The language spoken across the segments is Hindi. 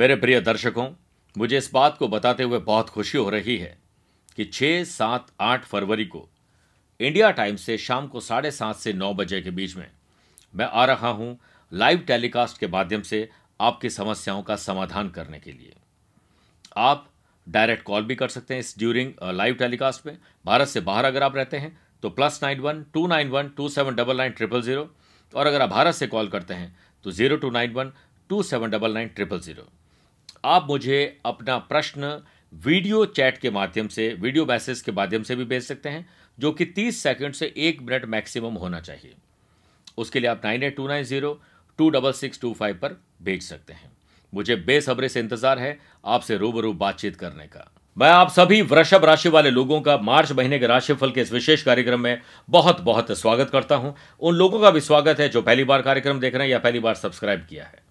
मेरे प्रिय दर्शकों मुझे इस बात को बताते हुए बहुत खुशी हो रही है कि छः सात आठ फरवरी को इंडिया टाइम से शाम को साढ़े सात से नौ बजे के बीच में मैं आ रहा हूं लाइव टेलीकास्ट के माध्यम से आपकी समस्याओं का समाधान करने के लिए आप डायरेक्ट कॉल भी कर सकते हैं इस ड्यूरिंग लाइव टेलीकास्ट में भारत से बाहर अगर आप रहते हैं तो plus nine one two nine one two seven double nine triple zero और अगर आप भारत से कॉल करते हैं तो zero two nine one two seven double nine triple zero आप मुझे अपना प्रश्न वीडियो चैट के माध्यम से वीडियो मैसेज के माध्यम से भी भेज सकते हैं जो कि 30 सेकंड से एक मिनट मैक्सिमम होना चाहिए उसके लिए आप nine eight two nine zero two double six two five पर भेज सकते हैं मुझे बेसब्री से इंतजार है आपसे रूबरू बातचीत करने का मैं आप सभी वृषभ राशि वाले लोगों का मार्च महीने के राशिफल के इस विशेष कार्यक्रम में बहुत बहुत स्वागत करता हूं उन लोगों का भी स्वागत है जो पहली बार कार्यक्रम देख रहे हैं या पहली बार सब्सक्राइब किया है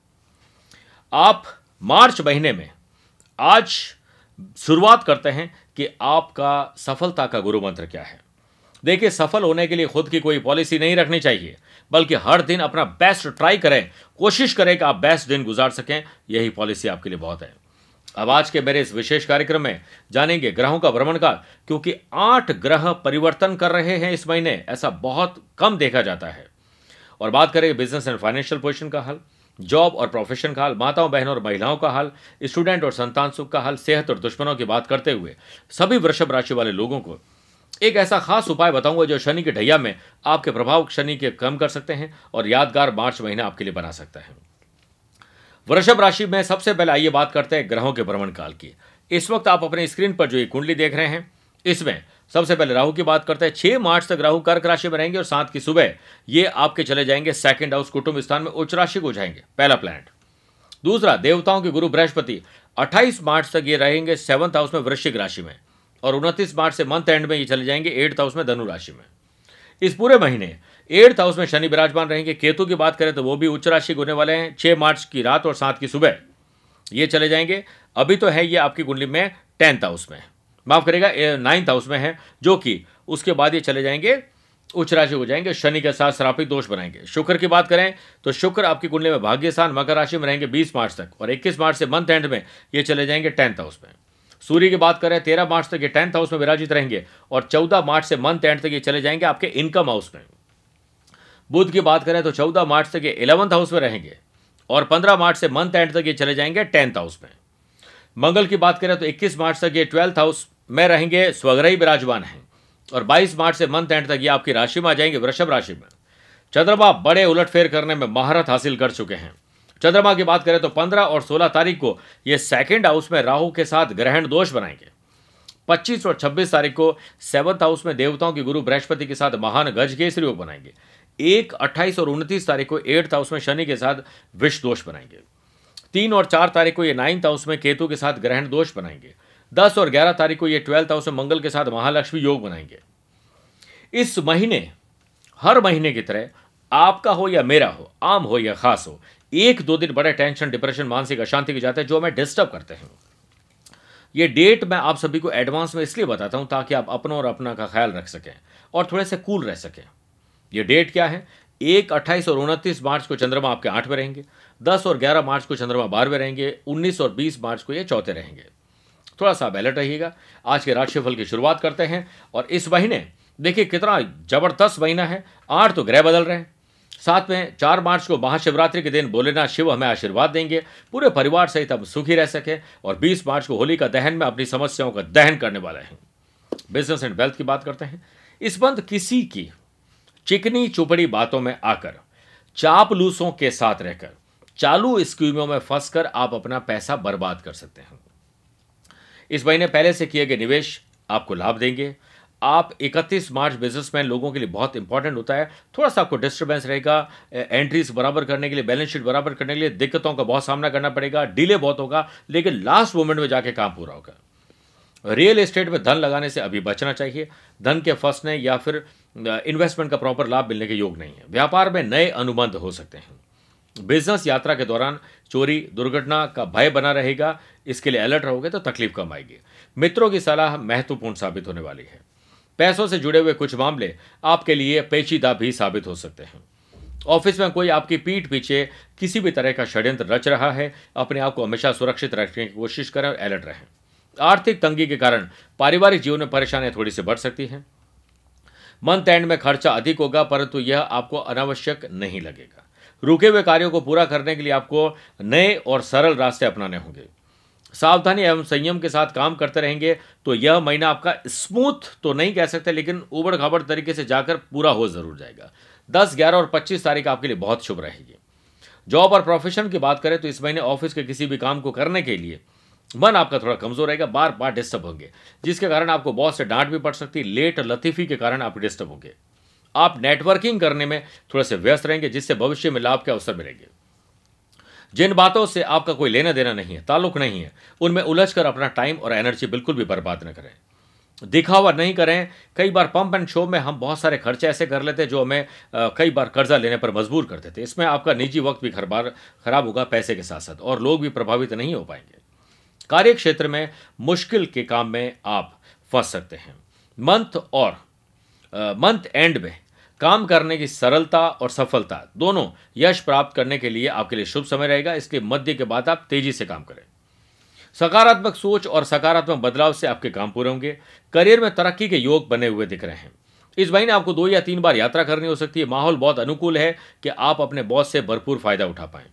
आप मार्च महीने में आज शुरुआत करते हैं कि आपका सफलता का गुरु मंत्र क्या है देखिए सफल होने के लिए खुद की कोई पॉलिसी नहीं रखनी चाहिए बल्कि हर दिन अपना बेस्ट ट्राई करें कोशिश करें कि आप बेस्ट दिन गुजार सकें यही पॉलिसी आपके लिए बहुत है अब आज के मेरे इस विशेष कार्यक्रम में जानेंगे ग्रहों का भ्रमण काल क्योंकि आठ ग्रह परिवर्तन कर रहे हैं इस महीने ऐसा बहुत कम देखा जाता है और बात करें बिजनेस एंड फाइनेंशियल पोजिशन का हल जॉब और प्रोफेशन का हाल माताओं बहनों और महिलाओं का हाल स्टूडेंट और संतान सुख का हाल सेहत और दुश्मनों की बात करते हुए सभी वृषभ राशि वाले लोगों को एक ऐसा खास उपाय बताऊंगा जो शनि के ढैया में आपके प्रभाव शनि के कम कर सकते हैं और यादगार मार्च महीना आपके लिए बना सकता है वृषभ राशि में सबसे पहले आइए बात करते हैं ग्रहों के भ्रमण काल की इस वक्त आप अपने स्क्रीन पर जो ये कुंडली देख रहे हैं इसमें सबसे पहले राहु की बात करते हैं छह मार्च तक राहु कर्क राशि में रहेंगे और सात की सुबह ये आपके चले जाएंगे सेकंड हाउस कुटुंब स्थान में उच्च राशि को जाएंगे पहला प्लैनेट दूसरा देवताओं के गुरु बृहस्पति 28 मार्च तक ये रहेंगे सेवंथ हाउस में वृश्चिक राशि में और उनतीस मार्च से मंथ एंड में ये चले जाएंगे एट्थ हाउस में धनु राशि में इस पूरे महीने एट्थ हाउस में शनि विराजमान रहेंगे केतु की बात करें तो वो भी उच्च राशि होने वाले हैं छह मार्च की रात और सात की सुबह ये चले जाएंगे अभी तो है ये आपकी कुंडली में टेंथ हाउस में माफ करेगा नाइन्थ हाउस में है जो कि उसके बाद ये चले जाएंगे उच्च राशि हो जाएंगे शनि के साथ श्रापिक दोष बनाएंगे शुक्र की बात करें तो शुक्र आपकी कुंडली में भाग्यस्थान मकर राशि में रहेंगे 20 मार्च तक और 21 मार्च से मंथ एंड में ये चले जाएंगे टेंथ हाउस में सूर्य की बात करें तेरह मार्च तक ये टेंथ हाउस में विराजित रहेंगे और चौदह मार्च से मंथ एंड तक ये चले जाएंगे आपके इनकम हाउस में बुध की बात करें तो चौदह मार्च तक ये इलेवंथ हाउस में रहेंगे और पंद्रह मार्च से मंथ एंड तक ये चले जाएंगे टेंथ हाउस में मंगल की बात करें तो 21 मार्च तक ये ट्वेल्थ हाउस में रहेंगे स्वग्रही विराजमान हैं और 22 मार्च से मंथ एंड तक ये आपकी राशि में आ जाएंगे वृषभ राशि में चंद्रमा बड़े उलटफेर करने में महारत हासिल कर चुके हैं चंद्रमा की बात करें तो 15 और 16 तारीख को ये सेकेंड हाउस में राहु के साथ ग्रहण दोष बनाएंगे 25 और 26 तारीख को सेवंथ हाउस में देवताओं के गुरु बृहस्पति के साथ महान गज केसरी योग बनाएंगे एक अट्ठाईस और उनतीस तारीख को एट्थ हाउस में शनि के साथ विष दोष बनाएंगे तीन और चार तारीख को ये नाइन्थ हाउस में केतु के साथ ग्रहण दोष बनाएंगे दस और ग्यारह तारीख को ये ट्वेल्थ हाउस में मंगल के साथ महालक्ष्मी योग बनाएंगे इस महीने हर महीने की तरह आपका हो या मेरा हो आम हो या खास हो एक दो दिन बड़े टेंशन डिप्रेशन मानसिक अशांति के जाते हैं जो हमें डिस्टर्ब करते हैं ये डेट मैं आप सभी को एडवांस में इसलिए बताता हूं ताकि आप अपनों और अपना का ख्याल रख सकें और थोड़े से कूल रह सकें ये डेट क्या है एक अट्ठाईस और उनतीस मार्च को चंद्रमा आपके आठवें रहेंगे दस और ग्यारह मार्च को चंद्रमा बारहवें रहेंगे उन्नीस और बीस मार्च को ये चौथे रहेंगे थोड़ा सा बैलेट रहिएगा आज के राशिफल की शुरुआत करते हैं और इस महीने देखिए कितना जबरदस्त महीना है आठ तो ग्रह बदल रहे हैं साथ में चार मार्च को महाशिवरात्रि के दिन भोलेनाथ शिव हमें आशीर्वाद देंगे पूरे परिवार सहित हम सुखी रह सके और बीस मार्च को होली का दहन में अपनी समस्याओं का दहन करने वाले हैं बिजनेस एंड वेल्थ की बात करते हैं इस बंद किसी की चिकनी चुपड़ी बातों में आकर चापलूसों के साथ रहकर चालू स्कीमों में फंसकर आप अपना पैसा बर्बाद कर सकते हैं इस महीने पहले से किए गए निवेश आपको लाभ देंगे आप 31 मार्च बिजनेसमैन लोगों के लिए बहुत इंपॉर्टेंट होता है थोड़ा सा आपको डिस्टर्बेंस रहेगा एंट्रीज बराबर करने के लिए बैलेंस शीट बराबर करने के लिए दिक्कतों का बहुत सामना करना पड़ेगा डिले बहुत होगा लेकिन लास्ट मोमेंट में जाके काम पूरा होगा रियल एस्टेट में धन लगाने से अभी बचना चाहिए धन के फंसने या फिर इन्वेस्टमेंट का प्रॉपर लाभ मिलने के योग नहीं है व्यापार में नए अनुबंध हो सकते हैं बिजनेस यात्रा के दौरान चोरी दुर्घटना का भय बना रहेगा इसके लिए अलर्ट रहोगे तो तकलीफ कम आएगी मित्रों की सलाह महत्वपूर्ण साबित होने वाली है पैसों से जुड़े हुए कुछ मामले आपके लिए पेचीदा भी साबित हो सकते हैं ऑफिस में कोई आपकी पीठ पीछे किसी भी तरह का षड्यंत्र रच रहा है अपने आप को हमेशा सुरक्षित रखने की कोशिश करें और अलर्ट रहें आर्थिक तंगी के कारण पारिवारिक जीवन में परेशानियां थोड़ी सी बढ़ सकती हैं मंथ एंड में खर्चा अधिक होगा परंतु यह आपको अनावश्यक नहीं लगेगा रुके हुए कार्यों को पूरा करने के लिए आपको नए और सरल रास्ते अपनाने होंगे सावधानी एवं संयम के साथ काम करते रहेंगे तो यह महीना आपका स्मूथ तो नहीं कह सकते लेकिन उबड़ खाबड़ तरीके से जाकर पूरा हो जरूर जाएगा दस ग्यारह और पच्चीस तारीख आपके लिए बहुत शुभ रहेगी जॉब और प्रोफेशन की बात करें तो इस महीने ऑफिस के किसी भी काम को करने के लिए मन आपका थोड़ा कमजोर रहेगा बार बार डिस्टर्ब होंगे जिसके कारण आपको बहुत से डांट भी पड़ सकती है लेट लतीफ़ी के कारण आप डिस्टर्ब होंगे आप नेटवर्किंग करने में थोड़े से व्यस्त रहेंगे जिससे भविष्य में लाभ के अवसर मिलेंगे जिन बातों से आपका कोई लेना देना नहीं है ताल्लुक नहीं है उनमें उलझ कर अपना टाइम और एनर्जी बिल्कुल भी बर्बाद न करें दिखावा नहीं करें कई बार पंप एंड शो में हम बहुत सारे खर्चे ऐसे कर लेते हैं जो हमें कई बार कर्जा लेने पर मजबूर कर देते इसमें आपका निजी वक्त भी खराब होगा पैसे के साथ साथ और लोग भी प्रभावित नहीं हो पाएंगे कार्य क्षेत्र में मुश्किल के काम में आप फंस सकते हैं मंथ और मंथ एंड में काम करने की सरलता और सफलता दोनों यश प्राप्त करने के लिए आपके लिए शुभ समय रहेगा इसलिए मध्य के बाद आप तेजी से काम करें सकारात्मक सोच और सकारात्मक बदलाव से आपके काम पूरे होंगे करियर में तरक्की के योग बने हुए दिख रहे हैं इस महीने आपको दो या तीन बार यात्रा करनी हो सकती है माहौल बहुत अनुकूल है कि आप अपने बॉस से भरपूर फायदा उठा पाएं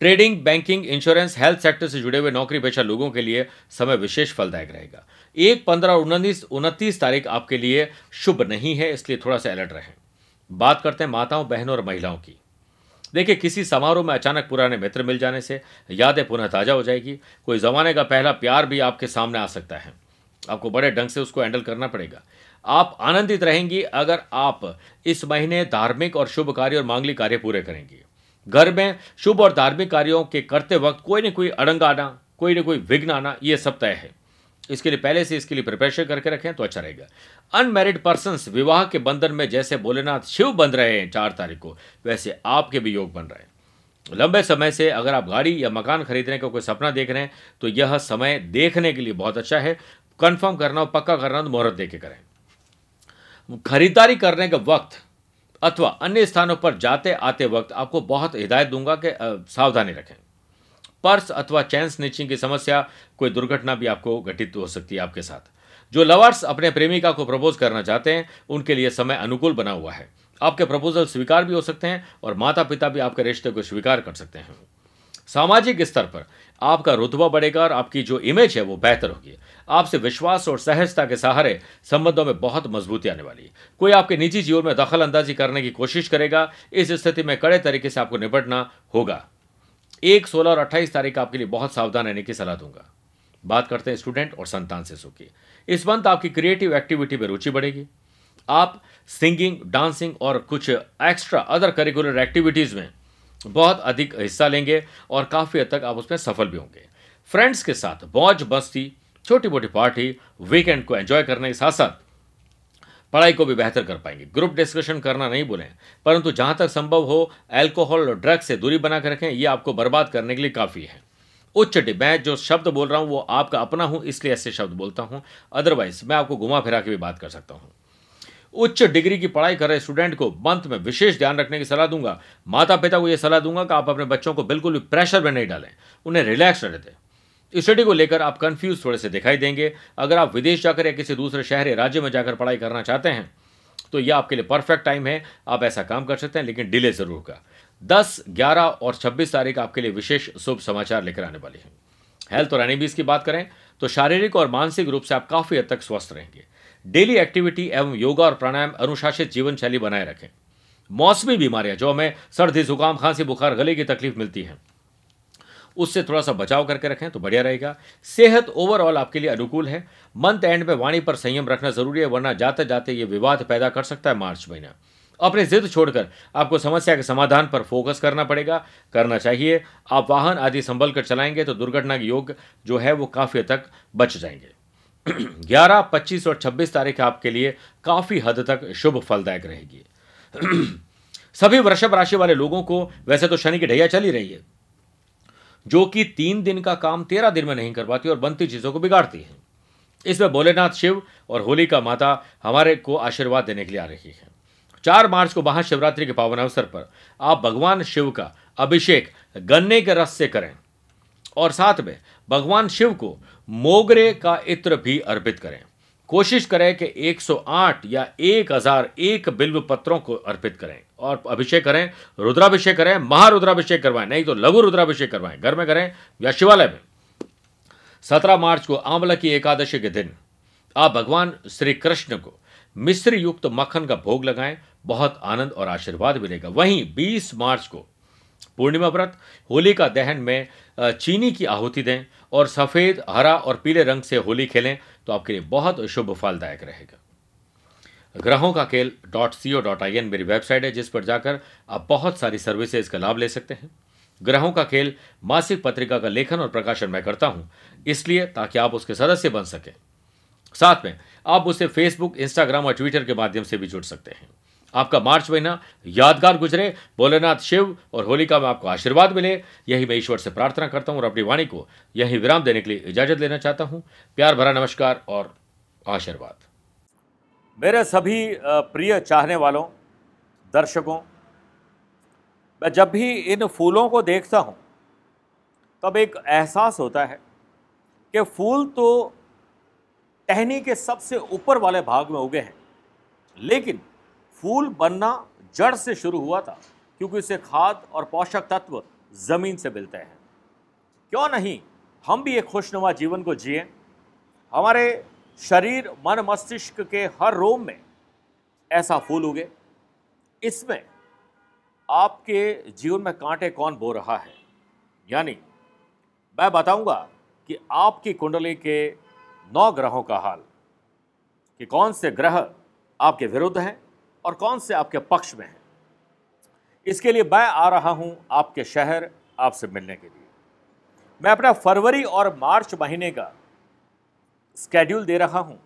trading banking insurance health sector से जुड़े हुए नौकरी पेशा लोगों के लिए समय विशेष फलदायक रहेगा एक पंद्रह और उन्नीस उनतीस तारीख आपके लिए शुभ नहीं है इसलिए थोड़ा सा अलर्ट रहें बात करते हैं माताओं बहनों और महिलाओं की देखिए किसी समारोह में अचानक पुराने मित्र मिल जाने से यादें पुनः ताज़ा हो जाएगी कोई ज़माने का पहला प्यार भी आपके सामने आ सकता है आपको बड़े ढंग से उसको हैंडल करना पड़ेगा आप आनंदित रहेंगी अगर आप इस महीने धार्मिक और शुभ कार्य और मांगलिक कार्य पूरे करेंगी घर में शुभ और धार्मिक कार्यों के करते वक्त कोई ना कोई अड़ंग आना कोई ना कोई विघ्न आना ये सब तय है इसके लिए पहले से इसके लिए प्रिपरेशन करके रखें तो अच्छा रहेगा अनमेरिड पर्सनस विवाह के बंधन में जैसे भोलेनाथ शिव बन रहे हैं चार तारीख को वैसे आपके भी योग बन रहे हैं लंबे समय से अगर आप गाड़ी या मकान खरीदने का कोई सपना देख रहे हैं तो यह समय देखने के लिए बहुत अच्छा है कंफर्म करना और पक्का करना तो मुहूर्त देख के करें खरीदारी करने का वक्त अथवा अन्य स्थानों पर जाते आते वक्त आपको बहुत हिदायत दूंगा कि सावधानी रखें पर्स अथवा चैन स्निचिंग की समस्या कोई दुर्घटना भी आपको घटित हो सकती है आपके साथ जो लवर्स अपने प्रेमिका को प्रपोज करना चाहते हैं उनके लिए समय अनुकूल बना हुआ है आपके प्रपोजल स्वीकार भी हो सकते हैं और माता पिता भी आपके रिश्ते को स्वीकार कर सकते हैं सामाजिक स्तर पर आपका रुतबा बढ़ेगा और आपकी जो इमेज है वो बेहतर होगी आपसे विश्वास और सहजता के सहारे संबंधों में बहुत मजबूती आने वाली है कोई आपके निजी जीवन में दखल अंदाजी करने की कोशिश करेगा इस स्थिति में कड़े तरीके से आपको निपटना होगा एक सोलह और अट्ठाईस तारीख आपके लिए बहुत सावधान रहने की सलाह दूंगा बात करते हैं स्टूडेंट और संतान से सुखी इस मंथ आपकी क्रिएटिव एक्टिविटी में रुचि बढ़ेगी आप सिंगिंग डांसिंग और कुछ एक्स्ट्रा अदर करिकुलर एक्टिविटीज़ में बहुत अधिक हिस्सा लेंगे और काफ़ी हद तक आप उसमें सफल भी होंगे फ्रेंड्स के साथ मौज मस्ती छोटी मोटी पार्टी वीकेंड को एंजॉय करने के साथ साथ पढ़ाई को भी बेहतर कर पाएंगे ग्रुप डिस्कशन करना नहीं बोलें परंतु जहां तक संभव हो अल्कोहल और ड्रग से दूरी बनाकर रखें ये आपको बर्बाद करने के लिए काफ़ी है उच्च मैं जो शब्द बोल रहा हूँ वो आपका अपना हूँ इसलिए ऐसे शब्द बोलता हूँ अदरवाइज मैं आपको घुमा फिरा के भी बात कर सकता हूँ उच्च डिग्री की पढ़ाई कर रहे स्टूडेंट को मंथ में विशेष ध्यान रखने की सलाह दूंगा माता पिता को यह सलाह दूंगा कि आप अपने बच्चों को बिल्कुल भी प्रेशर में नहीं डालें उन्हें रिलैक्स रहने दें स्टडी को लेकर आप कंफ्यूज थोड़े से दिखाई देंगे अगर आप विदेश जाकर या किसी दूसरे शहर या राज्य में जाकर पढ़ाई करना चाहते हैं तो यह आपके लिए परफेक्ट टाइम है आप ऐसा काम कर सकते हैं लेकिन डिले ज़रूर का दस ग्यारह और छब्बीस तारीख आपके लिए विशेष शुभ समाचार लेकर आने वाली है हेल्थ और एनिबीज की बात करें तो शारीरिक और मानसिक रूप से आप काफ़ी हद तक स्वस्थ रहेंगे डेली एक्टिविटी एवं योगा और प्राणायाम अनुशासित जीवन शैली बनाए रखें मौसमी बीमारियां जो हमें सर्दी जुकाम खांसी बुखार गले की तकलीफ मिलती है उससे थोड़ा सा बचाव करके रखें तो बढ़िया रहेगा सेहत ओवरऑल आपके लिए अनुकूल है मंथ एंड में वाणी पर संयम रखना जरूरी है वरना जाते जाते ये विवाद पैदा कर सकता है मार्च महीना अपने जिद छोड़कर आपको समस्या के समाधान पर फोकस करना पड़ेगा करना चाहिए आप वाहन आदि संभल कर चलाएंगे तो दुर्घटना के योग जो है वो काफ़ी तक बच जाएंगे ग्यारह पच्चीस और छब्बीस तारीख आपके लिए काफी हद तक शुभ फलदायक रहेगी सभी वृषभ राशि वाले लोगों को वैसे तो शनि की ढैया चली रही है जो कि तीन दिन का काम तेरह दिन में नहीं कर पाती और बनती चीजों को बिगाड़ती है इसमें भोलेनाथ शिव और होली का माता हमारे को आशीर्वाद देने के लिए आ रही है चार मार्च को महाशिवरात्रि के पावन अवसर पर आप भगवान शिव का अभिषेक गन्ने के रस से करें और साथ में भगवान शिव को मोगरे का इत्र भी अर्पित करें कोशिश करें कि 108 या 1001 बिल्व पत्रों को अर्पित करें और अभिषेक करें रुद्राभिषेक करें महारुद्राभिषेक करवाएं नहीं तो लघु रुद्राभिषेक करवाएं घर में करें या शिवालय में 17 मार्च को आंवला की एकादशी के दिन आप भगवान श्री कृष्ण को मिश्र युक्त मक्खन का भोग लगाएं बहुत आनंद और आशीर्वाद मिलेगा वहीं 20 मार्च को पूर्णिमा व्रत होली का दहन में चीनी की आहुति दें और सफ़ेद हरा और पीले रंग से होली खेलें तो आपके लिए बहुत शुभ फलदायक रहेगा ग्रहों का खेल dot C O dot I N मेरी वेबसाइट है जिस पर जाकर आप बहुत सारी सर्विसेज का लाभ ले सकते हैं ग्रहों का खेल मासिक पत्रिका का लेखन और प्रकाशन मैं करता हूं इसलिए ताकि आप उसके सदस्य बन सकें साथ में आप उसे फेसबुक इंस्टाग्राम और ट्विटर के माध्यम से भी जुड़ सकते हैं आपका मार्च महीना यादगार गुजरे भोलेनाथ शिव और होलिका में आपको आशीर्वाद मिले यही मैं ईश्वर से प्रार्थना करता हूँ और अपनी वाणी को यही विराम देने के लिए इजाजत लेना चाहता हूँ प्यार भरा नमस्कार और आशीर्वाद मेरे सभी प्रिय चाहने वालों दर्शकों मैं जब भी इन फूलों को देखता हूँ तब एक एहसास होता है कि फूल तो टहनी के सबसे ऊपर वाले भाग में उगे हैं लेकिन फूल बनना जड़ से शुरू हुआ था क्योंकि इसे खाद और पोषक तत्व ज़मीन से मिलते हैं क्यों नहीं हम भी एक खुशनुमा जीवन को जिए हमारे शरीर मन मस्तिष्क के हर रोम में ऐसा फूल उगे इसमें आपके जीवन में कांटे कौन बो रहा है यानी मैं बताऊंगा कि आपकी कुंडली के नौ ग्रहों का हाल कि कौन से ग्रह आपके विरुद्ध हैं और कौन से आपके पक्ष में हैं इसके लिए मैं आ रहा हूँ आपके शहर आपसे मिलने के लिए मैं अपना फरवरी और मार्च महीने का स्केड्यूल दे रहा हूँ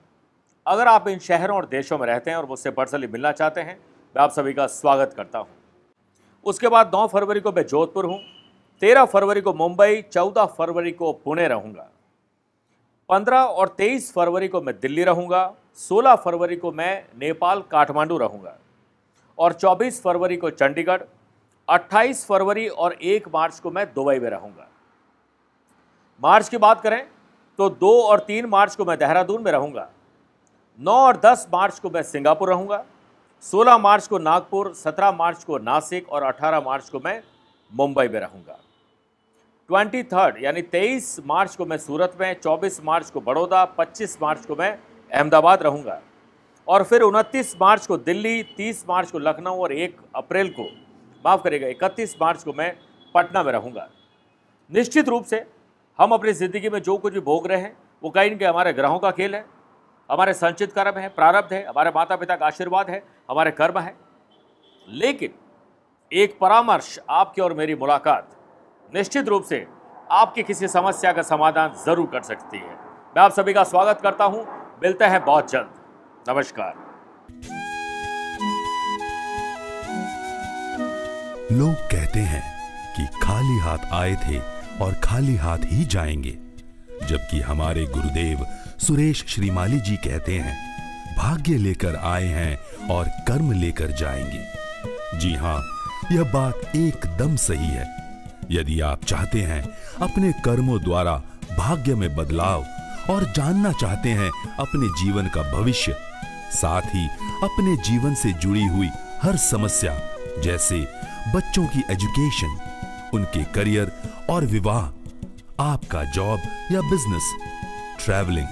अगर आप इन शहरों और देशों में रहते हैं और मुझसे पर्सनली मिलना चाहते हैं मैं आप सभी का स्वागत करता हूँ उसके बाद 9 फरवरी को मैं जोधपुर हूँ 13 फरवरी को मुंबई 14 फरवरी को पुणे रहूँगा 15 और 23 फरवरी को मैं दिल्ली रहूँगा 16 फरवरी को मैं नेपाल काठमांडू रहूँगा और 24 फरवरी को चंडीगढ़ 28 फरवरी और 1 मार्च को मैं दुबई में रहूँगा मार्च की बात करें तो 2 और 3 मार्च को मैं देहरादून में रहूँगा 9 और 10 मार्च को मैं सिंगापुर रहूँगा 16 मार्च को नागपुर 17 मार्च को नासिक और 18 मार्च को मैं मुंबई में रहूँगा ट्वेंटी थर्ड यानी तेईस मार्च को मैं सूरत में चौबीस मार्च को बड़ौदा पच्चीस मार्च को मैं अहमदाबाद रहूँगा और फिर उनतीस मार्च को दिल्ली तीस मार्च को लखनऊ और एक अप्रैल को माफ़ करेगा इकतीस मार्च को मैं पटना में रहूँगा निश्चित रूप से हम अपनी ज़िंदगी में जो कुछ भी भोग रहे हैं वो कहीं ना कहीं हमारे ग्रहों का खेल है हमारे संचित कर्म है प्रारब्ध है हमारे माता पिता का आशीर्वाद है हमारे कर्म है लेकिन एक परामर्श आपकी और मेरी मुलाकात निश्चित रूप से आपकी किसी समस्या का समाधान जरूर कर सकती है मैं आप सभी का स्वागत करता हूं मिलते हैं बहुत जल्द नमस्कार लोग कहते हैं कि खाली हाथ आए थे और खाली हाथ ही जाएंगे जबकि हमारे गुरुदेव सुरेश श्रीमाली जी कहते हैं भाग्य लेकर आए हैं और कर्म लेकर जाएंगे जी हां यह बात एकदम सही है यदि आप चाहते हैं अपने कर्मों द्वारा भाग्य में बदलाव और जानना चाहते हैं अपने जीवन का भविष्य साथ ही अपने जीवन से जुड़ी हुई हर समस्या जैसे बच्चों की एजुकेशन उनके करियर और विवाह आपका जॉब या बिजनेस ट्रैवलिंग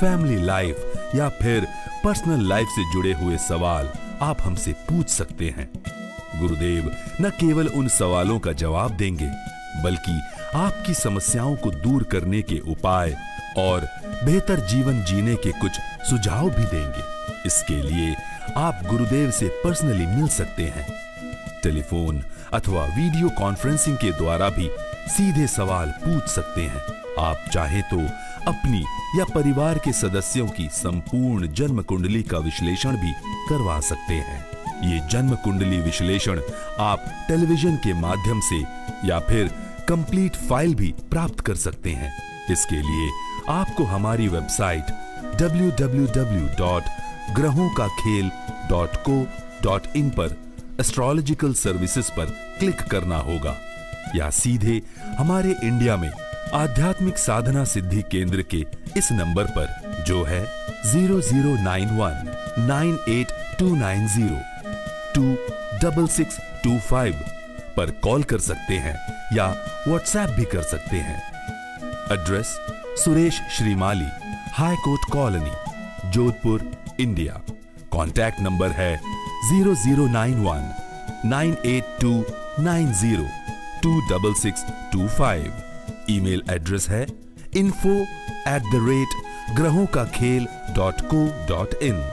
फैमिली लाइफ या फिर पर्सनल लाइफ से जुड़े हुए सवाल आप हमसे पूछ सकते हैं गुरुदेव न केवल उन सवालों का जवाब देंगे बल्कि आपकी समस्याओं को दूर करने के उपाय और बेहतर जीवन जीने के कुछ सुझाव भी देंगे इसके लिए आप गुरुदेव से पर्सनली मिल सकते हैं टेलीफोन अथवा वीडियो कॉन्फ्रेंसिंग के द्वारा भी सीधे सवाल पूछ सकते हैं आप चाहे तो अपनी या परिवार के सदस्यों की संपूर्ण जन्म कुंडली का विश्लेषण भी करवा सकते हैं ये जन्म कुंडली विश्लेषण आप टेलीविजन के माध्यम से या फिर कंप्लीट फाइल भी प्राप्त कर सकते हैं इसके लिए आपको हमारी वेबसाइट www.ग्रहों पर एस्ट्रोलॉजिकल सर्विसेज पर क्लिक करना होगा या सीधे हमारे इंडिया में आध्यात्मिक साधना सिद्धि केंद्र के इस नंबर पर जो है zero zero nine one nine eight two nine zero two double six two five पर कॉल कर सकते हैं या व्हाट्सएप भी कर सकते हैं address Suresh Shrimali high court colony Jodhpur India contact number है zero zero nine one nine eight two nine zero two double six two five email address है इन्फो एट द रेट ग्रहों का खेल डॉट को डॉट इन